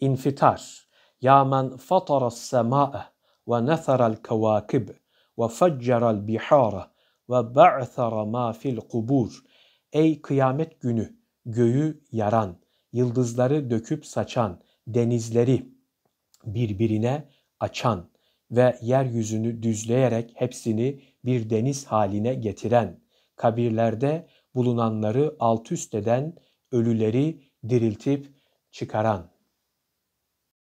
infitar. Ya men fatara sema'e ve netheral kevakib ve fecceral bihara ve ba'thara ma fil kubur. Ey kıyamet günü göğü yaran, yıldızları döküp saçan, denizleri birbirine açan ve yeryüzünü düzleyerek hepsini bir deniz haline getiren, kabirlerde bulunanları alt üst eden, ölüleri diriltip çıkaran.